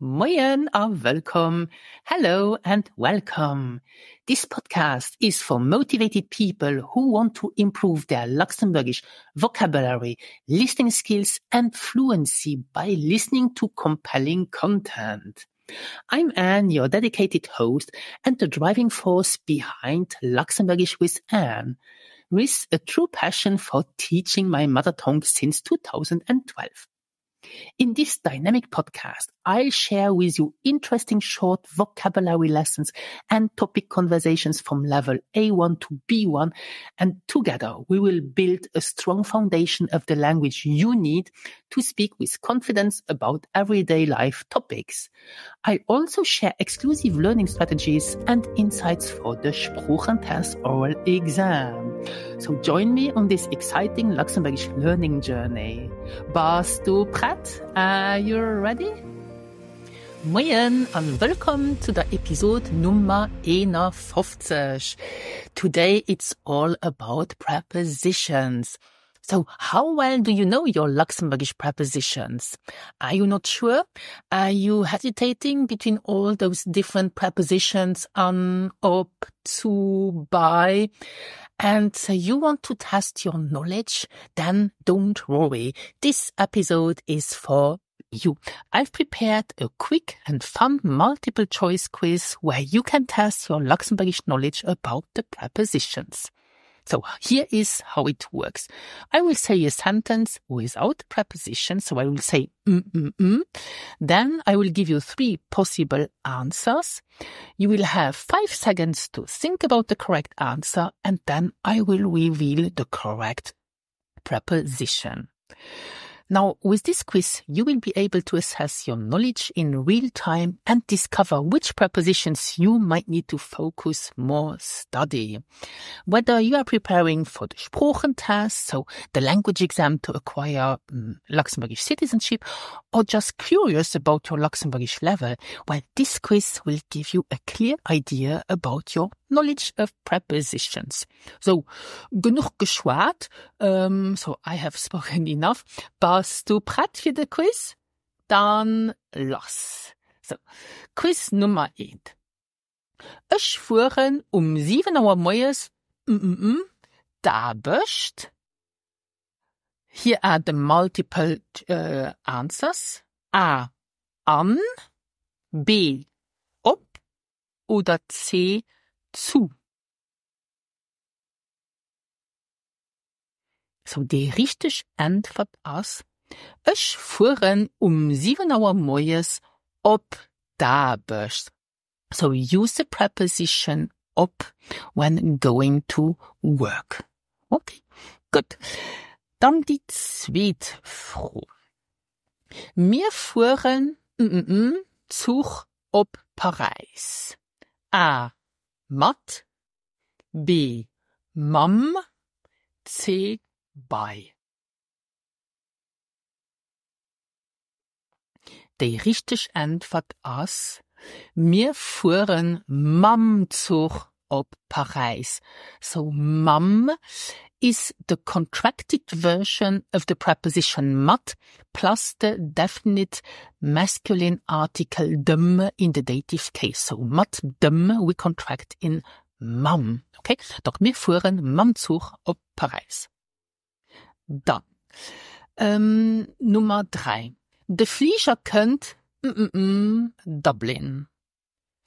Moyen are welcome. Hello and welcome. This podcast is for motivated people who want to improve their Luxembourgish vocabulary, listening skills and fluency by listening to compelling content. I'm Anne, your dedicated host and the driving force behind Luxembourgish with Anne, with a true passion for teaching my mother tongue since 2012. In this dynamic podcast, I share with you interesting short vocabulary lessons and topic conversations from level A1 to B1. And together we will build a strong foundation of the language you need to speak with confidence about everyday life topics. I also share exclusive learning strategies and insights for the Spruchentest oral exam. So join me on this exciting Luxembourgish learning journey. Barstoel Praat, are you ready? Moin and welcome to the episode number 51. Today it's all about prepositions. So how well do you know your Luxembourgish prepositions? Are you not sure? Are you hesitating between all those different prepositions on, up, to, by? And you want to test your knowledge? Then don't worry. This episode is for you. I've prepared a quick and fun multiple choice quiz where you can test your Luxembourgish knowledge about the prepositions. So here is how it works. I will say a sentence without preposition. So I will say mm, mm, mm. Then I will give you three possible answers. You will have five seconds to think about the correct answer and then I will reveal the correct preposition. Now, with this quiz, you will be able to assess your knowledge in real time and discover which prepositions you might need to focus more study. Whether you are preparing for the Test, so the language exam to acquire um, Luxembourgish citizenship, or just curious about your Luxembourgish level, well, this quiz will give you a clear idea about your knowledge of prepositions. So, genug geschwart. Um, so I have spoken enough, but Hast du bereit für den Quiz? Dann los. So, Quiz Nummer 1. Ich fuhren um 7 Uhr morgens mm, mm, mm, da bist. Hier hat multiple äh, answers. A. An. B. Ob. Oder C. Zu. so also, die richtige Antwort aus. Ich fuhren um sieben Uhr morgens ob da bist. So use the preposition ob when going to work. Okay, gut. Dann die zweite Frage. Wir fuhren mm, mm, mm Zug ob Paris. A. Matt. B. Mam. C. bei déi richtech entwert ass mir fuhren mammzuch op parisis so mam is de contracted version of the preposition mat plaste definite masculine article dëmme in de dative case so mat dëmme we contract in mam okay doch mir fuhren mammzuch op parisis da ähm, nummer drei de flieger könnt mm, mm -mm, dublin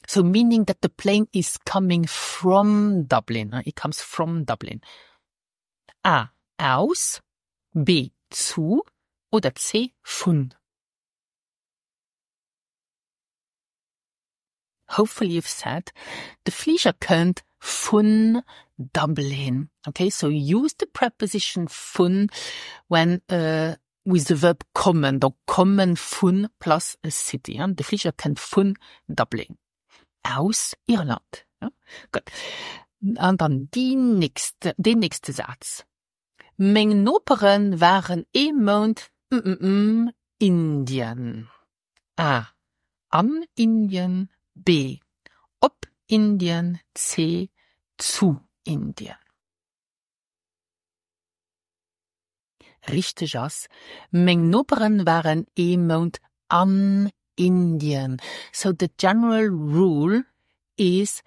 so meaning that the plane is coming from dublin it comes from dublin a aus b zu oder c von hopefully you've said de flieger könnt von Dublin. Okay, so use the preposition von when uh, with the verb kommen. Donc kommen von plus a city. Ja? Der Flieger kommt von Dublin. Aus Irland. Ja? Gut. Und dann die nächste, den nächste Satz. Mengen Operen waren im eh Mond mm, mm, mm, Indien. A. An Indien. B. Ob Indien. C. Zu Indien. Richtig as, Meng Nubberen waren e an Indian. So the general rule is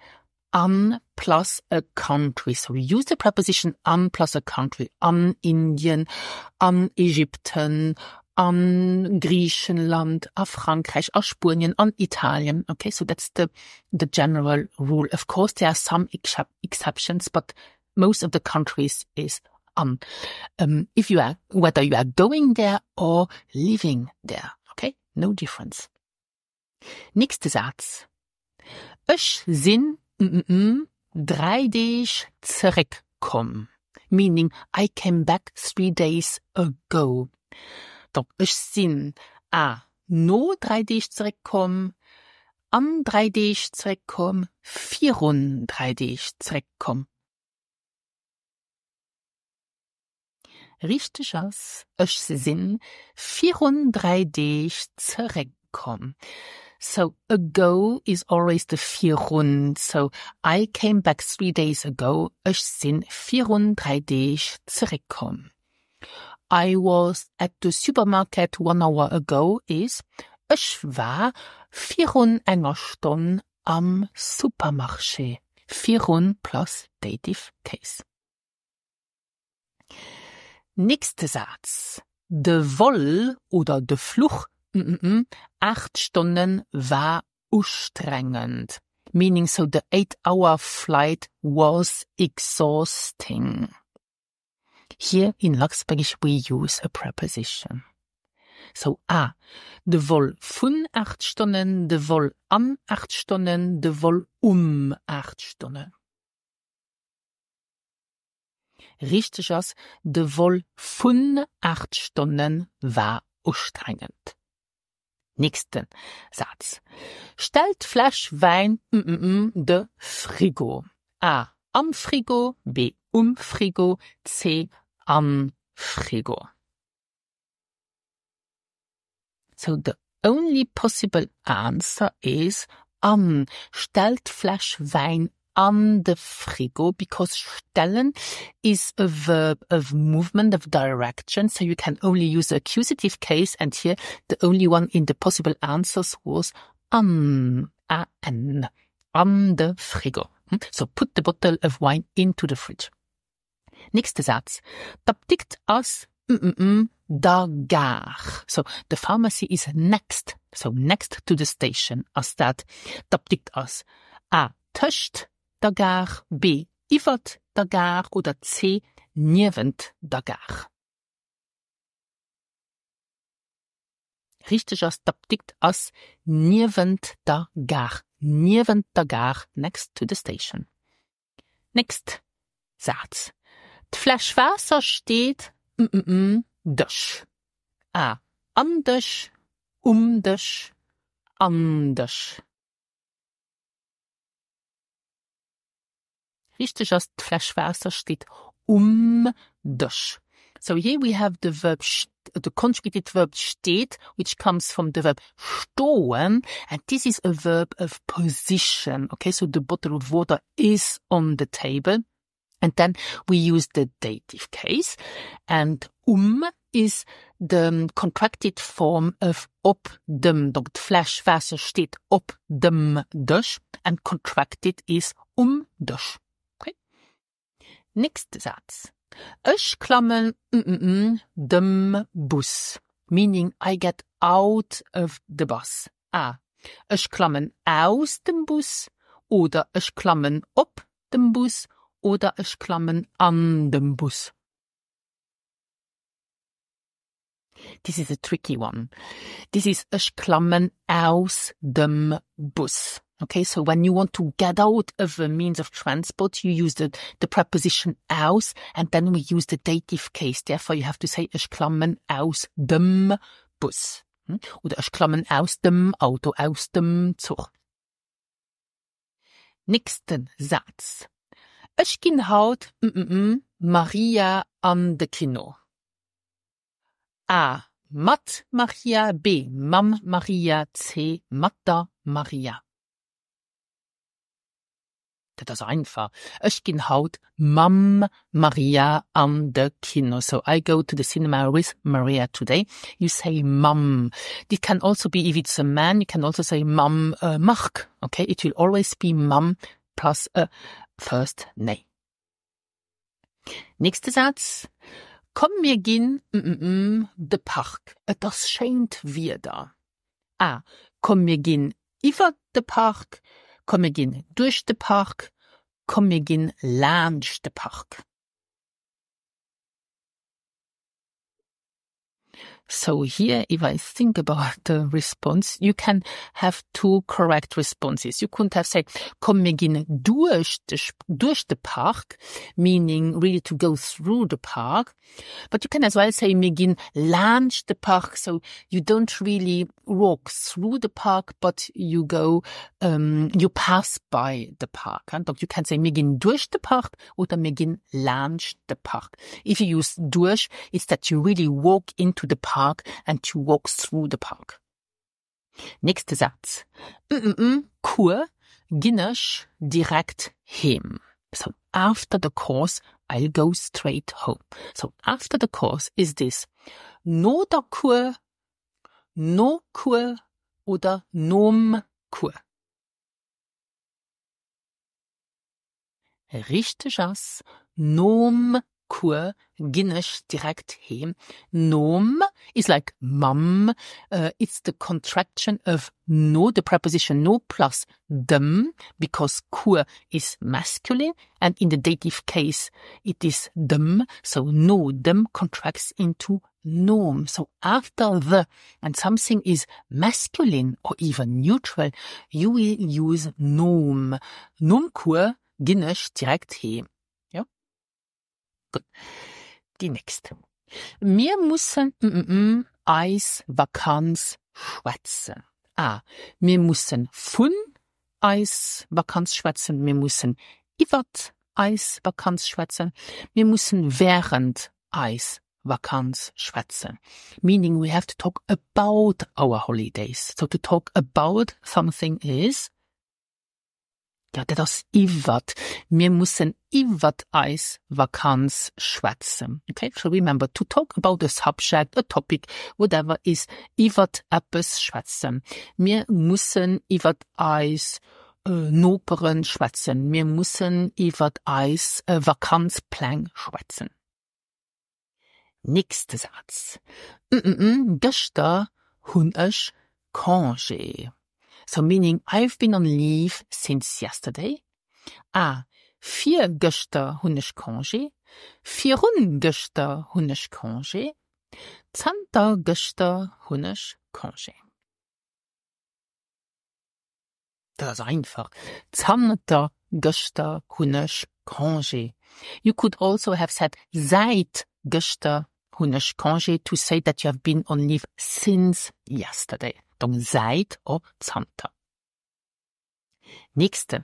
an plus a country. So we use the preposition an plus a country. An Indian, an Egyptian, an Griechenland, a Frankreich, a Spurien, an Italy. Okay, so that's the the general rule. Of course, there are some exceptions, but most of the countries is on. Um, um, if you are whether you are going there or living there. Okay, no difference. Nächster Satz. Ich sinn mm, mm, mm drei Days zurückkommen. Meaning, I came back three days ago. Da ist Sinn a no 3D zurückkommen, am 3D zurückkommen, vierun 3D zurückkommen. Richtig aus, ich Sinn vierun 3D zurückkommen. So ago is always the vierun. So I came back three days ago. Ich sind vierun drei Days zurückkommen. I was at the supermarket one hour ago is ich war vierun enger Stunde am Supermarché. Vierun plus Dative Case. Nächster Satz. De Woll oder de Fluch, mm, mm -mm, acht Stunden war anstrengend. Meaning so the eight hour flight was exhausting. Here in Luxburgish we use a preposition. So a ah, de woll vun acht Stonnen, de woll an acht Stonnen, de woll um acht Stonne. Richteg ass de woll vun acht Stonnen war ostrengend. Nächsten Satz Stellt Flasch wein mm, mm, mm, de Frigo. A am Frigo, B um Frigo, C am Frigo. So the only possible answer is an. Um, stellt flash wine on the frigo because stellen is a verb of movement of direction. So you can only use the accusative case. And here the only one in the possible answers was um, an, an, on the frigo. Hmm? So put the bottle of wine into the fridge. nächste Satz da tickt aus mm -mm -mm, da gar so the pharmacy is next so next to the station aus dat da tickt aus a töcht da gar b iffert da gar oder c niwend da gar richtig aus da tickt aus niwend da gar niwend da gar next to the station next Satz. Flasch Wasser steht m -m -m, Dusch. Ah, Am Dusch, um Dusch, am Dusch. Richtig, as Flasch Wasser steht um Dusch. So here we have the verb, the conjugated verb steht, which comes from the verb stehen, and this is a verb of position. Okay, so the bottle of water is on the table. And then we use the dative case and um is the um, contracted form of op dem. Dort Fleischwasser steht op dem durch and contracted is um durch. Okay? Next Satz. Ich klammern mm, mm, mm, dem Bus. Meaning I get out of the bus. Ah, ich klammern aus dem Bus oder ich klammern op dem Bus oder es klammen an dem Bus. This is a tricky one. This is es klammen aus dem Bus. Okay, so when you want to get out of a means of transport, you use the, the preposition aus and then we use the dative case. Therefore, you have to say es klammen aus dem Bus. Hm? Oder es klammen aus dem Auto, aus dem Zug. Nächsten Satz. Ich kin haut mm, mm, mm, Maria an de kino. A. Mat Maria, B. Mam Maria, C. Matta Maria. Dat ass einfach. Ech ginn haut Mam Maria an de Kino. So I go to the cinema with Maria today. You say Mam. It can also be if it's a man, you can also say Mam uh, Mark. Okay, it will always be Mam plus a, first name. Nächster Satz. Komm, mir gin mm, mm, de mm, Park. Das scheint wir da. A. Komm, mir gin über de Park. Komm, mir gin durch de Park. Komm, mir gin langs de Park. So here, if I think about the response, you can have two correct responses. You could have said, komm, wir gehen durch the, durch the park, meaning really to go through the park. But you can as well say, wir gehen lunch the park. So you don't really walk through the park, but you go, um, you pass by the park. And you can say, wir gehen durch the park oder wir gehen lunch the park. If you use durch, it's that you really walk into the park park and to walk through the park. Nächster Satz. Mm -mm, mm. Kur, Guinness, direkt him. So after the course, I'll go straight home. So after the course is this. No der Kur, no Kur oder nom Kur. Richtig aus. Nom kur Guinness direct he. Nom is like mum. Uh, it's the contraction of no, the preposition no plus dem, because kur is masculine, and in the dative case, it is dem. So no dem contracts into nom. So after the and something is masculine or even neutral, you will use nom. Nom kur Guinness direct he. Gut. Die nächste. Wir müssen mm, mm, mm, Eis Vakanz schwätzen. Ah, wir müssen von Eis Vakanz schwätzen. Wir müssen über Eis Vakanz schwätzen. Wir müssen während Eis Vakanz schwätzen. Meaning we have to talk about our holidays. So to talk about something is ja, det das iwat. Wir müssen iwat eis Vakanz schwätzen. Okay, so remember to talk about a subject, a topic, whatever is iwat etwas schwätzen. Wir müssen iwat eis äh, noperen schwätzen. Wir müssen iwat eis äh, Vakanzplan schwätzen. Nächster Satz. Mm -mm, mm gestern hun ich Congé. So meaning I've been on leave since yesterday. A. Vier Göster hunnisch Congé. Vier Göster hunnisch Congé. Zanter gestern hunnisch Congé. Das ist einfach. Zanter Göster hunnisch Congé. You could also have said seit Göster hunnisch Congé to say that you have been on leave since yesterday. Verantwortung seit op Zter. Nächste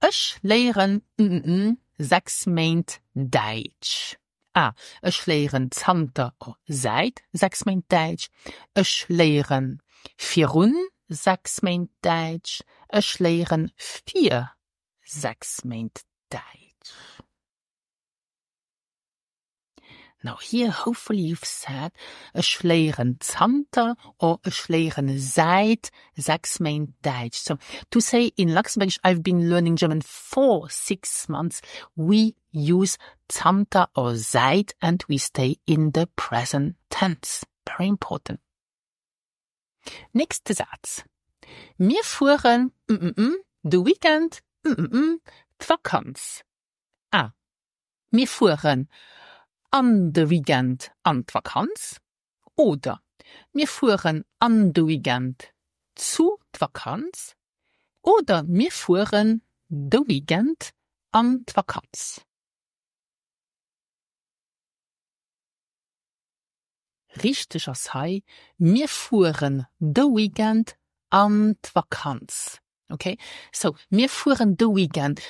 Ech leieren mm, mm, mm, sechs meint Deitsch. Ah, Ech leieren Zter oh, seit sechs meint Deitsch, Ech leieren Fiun sechs meint Deitsch, Ech leieren vier sechs meint Deitsch. Now here, hopefully you've said "Schleichen Tante" or "Schleichen seit sechs main Deutsch. So to say in Luxembourgish, I've been learning German for six months. We use Tante or seit and we stay in the present tense. Very important. Nächster Satz. Wir fuhren mm -mm, -mm the weekend mm -mm, mm. vakanz. A. Wir fuhren andauernd an die Vakanz oder wir fuhren andauernd zu die Vakanz oder wir fuhren dauernd an die Vakanz. Richtig als sei, wir fuhren dauernd an die Vakanz. Okay? So, wir fuhren dauernd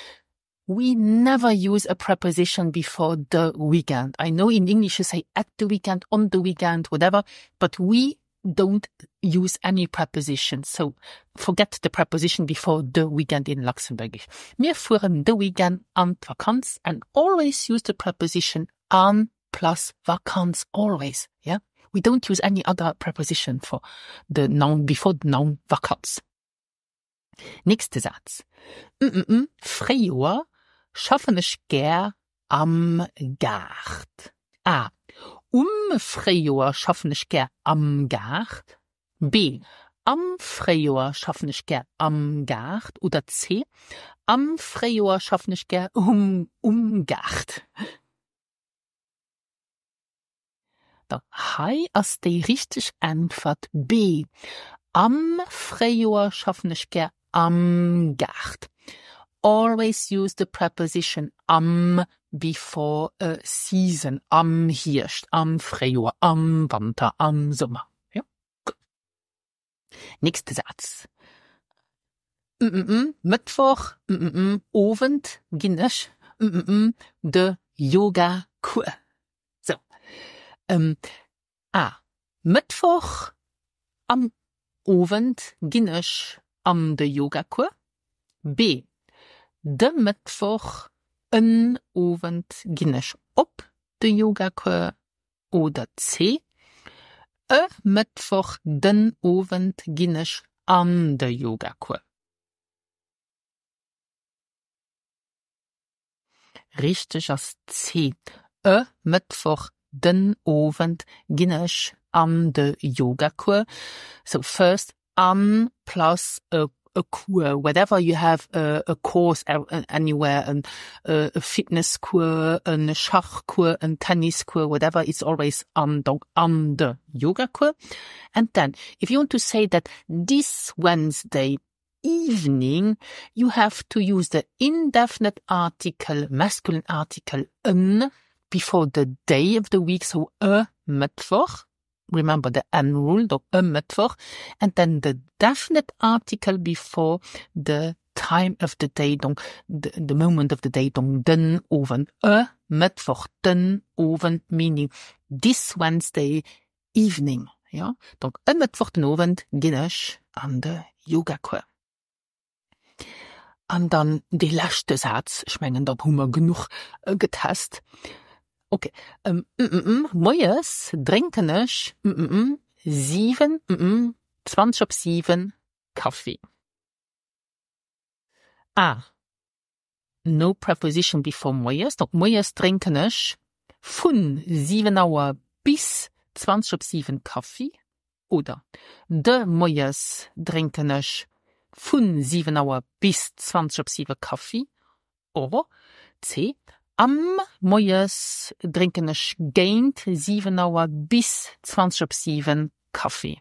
we never use a preposition before the weekend. I know in English you say at the weekend, on the weekend, whatever, but we don't use any preposition. So forget the preposition before the weekend in Luxembourgish. Wir fuhren the weekend an Vakanz and always use the preposition an plus Vakanz always. Yeah. We don't use any other preposition for the noun before the noun Vakanz. Nächster Satz. Mm -mm, mm. Freijahr schaffen Schaffenechger am Gart. A. schaffen Umfreior Schaffenechger am Gart. B. schaffen Amfreior Schaffenechger am Gart. Oder C. schaffen Amfreior Schaffenechger um, um Gart. Da hai as de richtig Antwort B. Am Freior Schaffenechger am Gart. always use the preposition am um before a season am um hirscht am um freioer am um wanter am um sommer ja? nächste satz mm, mm -mm, mittwoch mm -mm, ofend mm, ginnesch mm, mm -mm, de yoga kur so ähm, a ah, mittwoch am ofend ginnesch am um de yogakur b de mittwoch een ofend ginnech op de yogakur oder c e mittwoch den ofend ginnech an de yogakur richtig as c e mittwoch den ofend ginnech an de yogakur so first an plus e a cure, wherever you have a, a course anywhere, and a fitness cure, and a schach cure, and tennis cure, whatever, it's always under, under yoga cure. And then if you want to say that this Wednesday evening, you have to use the indefinite article, masculine article, an, before the day of the week. So a Mittwoch remember the end rule do ëmmetwoch and then the definite article before the time of the day donc the, the moment of the day donc den ofwen e mettwoch den ofwen meaning this Wednesday evening ja donc ë mettwoch den ofwen ginnech an de yogakur an dann de lachte satz schmengen dat hummer genug äh, getest Okei. Okay. Ähm, mm, mm, mm, Mojes trinken sieben, mm, 20 sieben Kaffee. A. No preposition before mojes. Donc, mojes trinken von sieben Uhr bis 20 sieben Kaffee. Oder de mojes trinken von sieben Uhr bis 20 sieben Kaffee. Oder C. am drinken drinkenech géint 7er bis 20/7 Kaffee.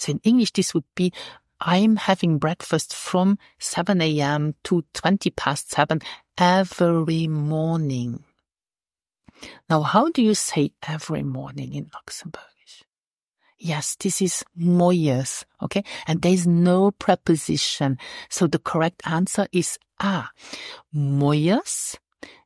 So in English this would be I'm having breakfast from 7 a.m. to 20 past 7 every morning. Now, how do you say every morning in Luxembourg? Yes, this is moyes. Okay. And there is no preposition. So the correct answer is A. Moyes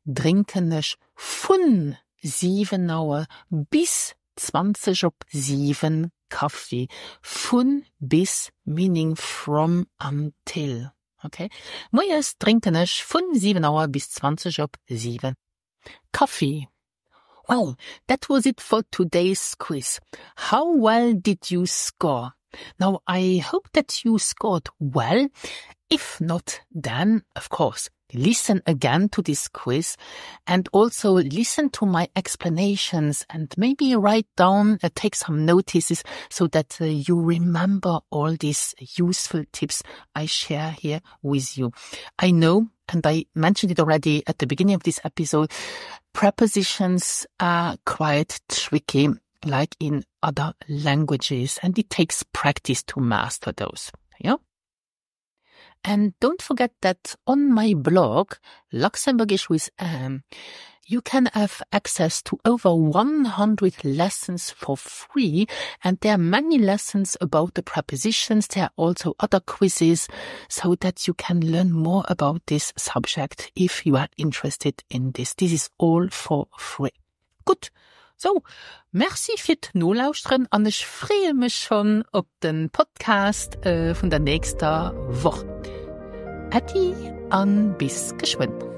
trinken es von sieben Uhr bis zwanzig ob sieben Kaffee. Von bis meaning from until. Okay. Moyes trinken es von sieben Uhr bis zwanzig ob sieben Kaffee. Well, that was it for today's quiz. How well did you score? Now, I hope that you scored well. If not, then, of course, listen again to this quiz and also listen to my explanations and maybe write down, uh, take some notices so that uh, you remember all these useful tips I share here with you. I know, and I mentioned it already at the beginning of this episode, prepositions are quite tricky like in other languages and it takes practice to master those. Yeah. And don't forget that on my blog, Luxembourgish with Anne, you can have access to over 100 lessons for free. And there are many lessons about the prepositions. There are also other quizzes so that you can learn more about this subject if you are interested in this. This is all for free. Gut. So, merci fir Nolauusren und ich freue mich schon auf den Podcast äh, der nächster Woche. Patti an bis geschwinden.